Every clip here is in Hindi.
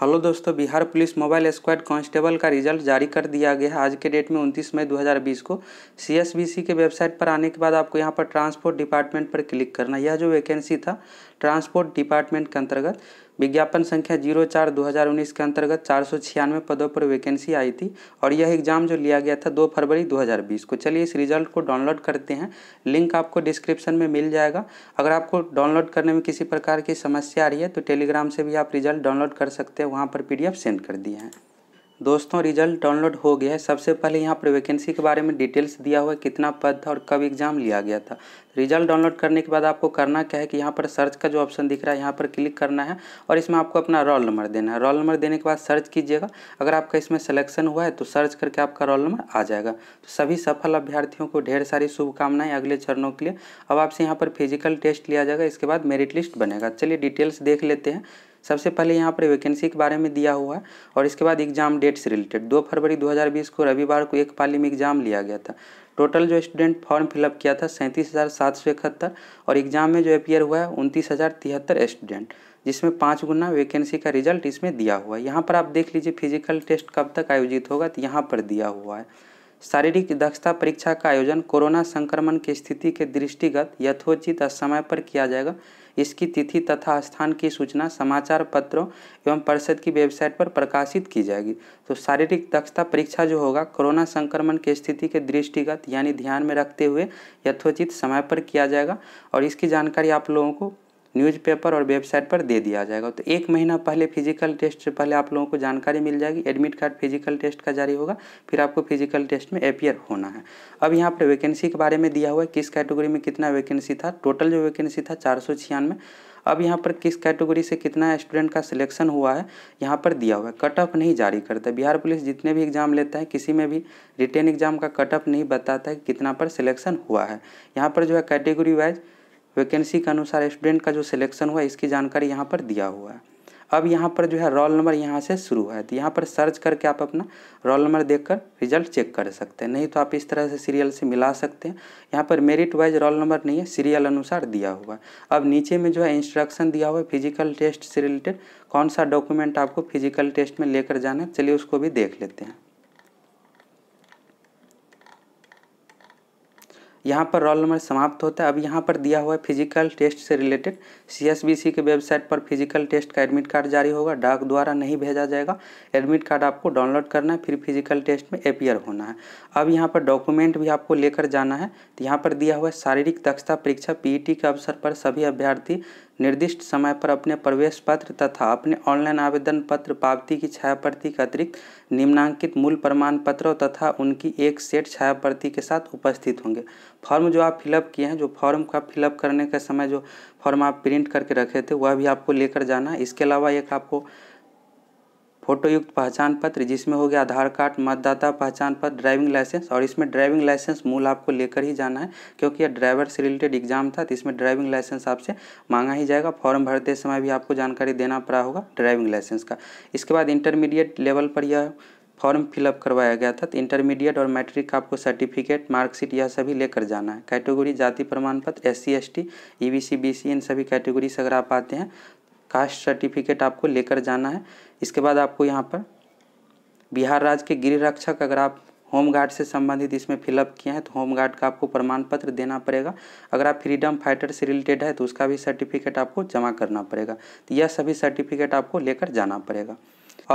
हेलो दोस्तों Bihar police mobile squad constable का रिजल्ट जारी कर दिया गया है आज के डेट में 29 मई 2020 को सीएसबीसी के वेबसाइट पर आने के बाद आपको यहां पर ट्रांसपोर्ट डिपार्टमेंट पर क्लिक करना यह जो वैकेंसी था ट्रांसपोर्ट डिपार्टमेंट के अंतर्गत विज्ञापन संख्या जीरो चार दो हज़ार उन्नीस के अंतर्गत चार सौ छियानवे पदों पर वैकेंसी आई थी और यह एग्ज़ाम जो लिया गया था दो फरवरी दो हज़ार बीस को चलिए इस रिजल्ट को डाउनलोड करते हैं लिंक आपको डिस्क्रिप्शन में मिल जाएगा अगर आपको डाउनलोड करने में किसी प्रकार की समस्या आ रही है तो टेलीग्राम से भी आप रिजल्ट डाउनलोड कर सकते हैं वहाँ पर पी सेंड कर दिए हैं दोस्तों रिजल्ट डाउनलोड हो गया है सबसे पहले यहाँ पर वैकेंसी के बारे में डिटेल्स दिया हुआ है कितना पद था और कब एग्जाम लिया गया था रिजल्ट डाउनलोड करने के बाद आपको करना क्या है कि यहाँ पर सर्च का जो ऑप्शन दिख रहा है यहाँ पर क्लिक करना है और इसमें आपको अपना रोल नंबर देना है रोल नंबर देने के बाद सर्च कीजिएगा अगर आपका इसमें सिलेक्शन हुआ है तो सर्च करके आपका रोल नंबर आ जाएगा तो सभी सफल अभ्यर्थियों को ढेर सारी शुभकामनाएं अगले चरणों के लिए अब आपसे यहाँ पर फिजिकल टेस्ट लिया जाएगा इसके बाद मेरिट लिस्ट बनेगा चलिए डिटेल्स देख लेते हैं सबसे पहले यहाँ पर वैकेंसी के बारे में दिया हुआ है और इसके बाद एग्जाम डेट से रिलेटेड दो फरवरी 2020 को रविवार को एक पाली में एग्जाम लिया गया था टोटल जो स्टूडेंट फॉर्म फिलअप किया था सैंतीस हज़ार सात सौ इकहत्तर और एग्जाम में जो अपियर हुआ है उनतीस हज़ार तिहत्तर स्टूडेंट जिसमें पाँच गुना वैकेंसी का रिजल्ट इसमें दिया हुआ है यहाँ पर आप देख लीजिए फिजिकल टेस्ट कब तक आयोजित होगा तो यहाँ पर दिया हुआ है शारीरिक दक्षता परीक्षा का आयोजन कोरोना संक्रमण की स्थिति के दृष्टिगत यथोचित समय पर किया जाएगा इसकी तिथि तथा स्थान की सूचना समाचार पत्रों एवं परिषद की वेबसाइट पर प्रकाशित की जाएगी तो शारीरिक दक्षता परीक्षा जो होगा कोरोना संक्रमण की स्थिति के दृष्टिगत यानी ध्यान में रखते हुए यथोचित समय पर किया जाएगा और इसकी जानकारी आप लोगों को न्यूज़पेपर और वेबसाइट पर दे दिया जाएगा तो एक महीना पहले फिजिकल टेस्ट से पहले आप लोगों को जानकारी मिल जाएगी एडमिट कार्ड फिजिकल टेस्ट का जारी होगा फिर आपको फिजिकल टेस्ट में अपियर होना है अब यहाँ पर वैकेंसी के बारे में दिया हुआ है किस कैटेगरी में कितना वैकेंसी था टोटल जो वैकेंसी था चार अब यहाँ पर किस कैटेगरी से कितना स्टूडेंट का सिलेक्शन हुआ है यहाँ पर दिया हुआ है कट ऑफ नहीं जारी करता बिहार पुलिस जितने भी एग्जाम लेता है किसी में भी रिटर्न एग्जाम का कट ऑफ नहीं बताता है कितना पर सिलेक्शन हुआ है यहाँ पर जो है कैटेगरी वाइज वैकेंसी के अनुसार स्टूडेंट का जो सिलेक्शन हुआ इसकी जानकारी यहाँ पर दिया हुआ है अब यहाँ पर जो है रोल नंबर यहाँ से शुरू है तो यहाँ पर सर्च करके आप अपना रोल नंबर देखकर रिजल्ट चेक कर सकते हैं नहीं तो आप इस तरह से सीरियल से मिला सकते हैं यहाँ पर मेरिट वाइज रोल नंबर नहीं है सीरियल अनुसार दिया हुआ है अब नीचे में जो है इंस्ट्रक्शन दिया हुआ है फिजिकल टेस्ट से रिलेटेड कौन सा डॉक्यूमेंट आपको फिजिकल टेस्ट में लेकर जाना है चलिए उसको भी देख लेते हैं यहाँ पर रोल नंबर समाप्त होता है अब यहाँ पर दिया हुआ है फिजिकल टेस्ट से रिलेटेड सीएसबीसी के वेबसाइट पर फिजिकल टेस्ट का एडमिट कार्ड जारी होगा डाक द्वारा नहीं भेजा जाएगा एडमिट कार्ड आपको डाउनलोड करना है फिर फिजिकल टेस्ट में अपियर होना है अब यहाँ पर डॉक्यूमेंट भी आपको लेकर जाना है तो यहाँ पर दिया हुआ है शारीरिक दक्षता परीक्षा पी e के अवसर पर सभी अभ्यर्थी निर्दिष्ट समय पर अपने प्रवेश पत्र तथा अपने ऑनलाइन आवेदन पत्र पावती की छायाप्रति के अतिरिक्त निम्नांकित मूल प्रमाण पत्रों तथा उनकी एक सेट छायाप्रति के साथ उपस्थित होंगे फॉर्म जो आप फिलअप किए हैं जो फॉर्म का फिलअप करने के समय जो फॉर्म आप प्रिंट करके रखे थे वह भी आपको लेकर जाना इसके अलावा एक आपको फोटोयुक्त पहचान पत्र जिसमें हो गया आधार कार्ड मतदाता पहचान पत्र ड्राइविंग लाइसेंस और इसमें ड्राइविंग लाइसेंस मूल आपको लेकर ही जाना है क्योंकि यह ड्राइवर से रिलेटेड एग्जाम था तो इसमें ड्राइविंग लाइसेंस आपसे मांगा ही जाएगा फॉर्म भरते समय भी आपको जानकारी देना पड़ा होगा ड्राइविंग लाइसेंस का इसके बाद इंटरमीडिएट लेवल पर यह फॉर्म फिलअप करवाया गया था तो इंटरमीडिएट और मैट्रिक का आपको सर्टिफिकेट मार्कशीट यह सभी लेकर जाना है कैटेगरी जाति प्रमाण पत्र S C S T E B C B C इन सभी कैटेगरी से अगर आप आते हैं कास्ट सर्टिफिकेट आपको लेकर जाना है इसके बाद आपको यहाँ पर बिहार राज्य के गृह रक्षक अगर आप होम गार्ड से संबंधित इसमें फिलअप किए हैं तो होम गार्ड का आपको प्रमाण पत्र देना पड़ेगा अगर आप फ्रीडम फाइटर से रिलेटेड है तो उसका भी सर्टिफिकेट आपको जमा करना पड़ेगा तो यह सभी सर्टिफिकेट आपको लेकर जाना पड़ेगा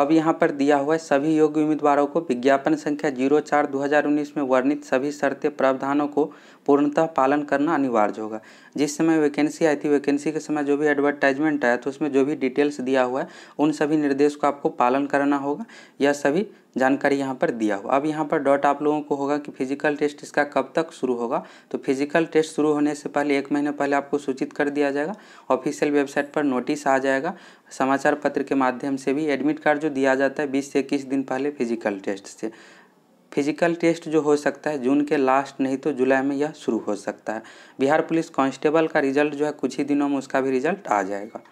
अब यहाँ पर दिया हुआ है सभी योग्य उम्मीदवारों को विज्ञापन संख्या जीरो चार दो हजार उन्नीस में वर्णित सभी शर्तें प्रावधानों को पूर्णतः पालन करना अनिवार्य होगा जिस समय वैकेंसी आई थी वैकेंसी के समय जो भी एडवर्टाइजमेंट आया तो उसमें जो भी डिटेल्स दिया हुआ है उन सभी निर्देश को आपको पालन करना होगा यह सभी जानकारी यहाँ पर दिया हुआ अब यहाँ पर डॉट आप लोगों को होगा कि फिजिकल टेस्ट इसका कब तक शुरू होगा तो फिजिकल टेस्ट शुरू होने से पहले एक महीने पहले आपको सूचित कर दिया जाएगा ऑफिशियल वेबसाइट पर नोटिस आ जाएगा समाचार पत्र के माध्यम से भी एडमिट कार्ड जो दिया जाता है बीस से इक्कीस दिन पहले फिजिकल टेस्ट से फिजिकल टेस्ट जो हो सकता है जून के लास्ट नहीं तो जुलाई में यह शुरू हो सकता है बिहार पुलिस कांस्टेबल का रिजल्ट जो है कुछ ही दिनों में उसका भी रिजल्ट आ जाएगा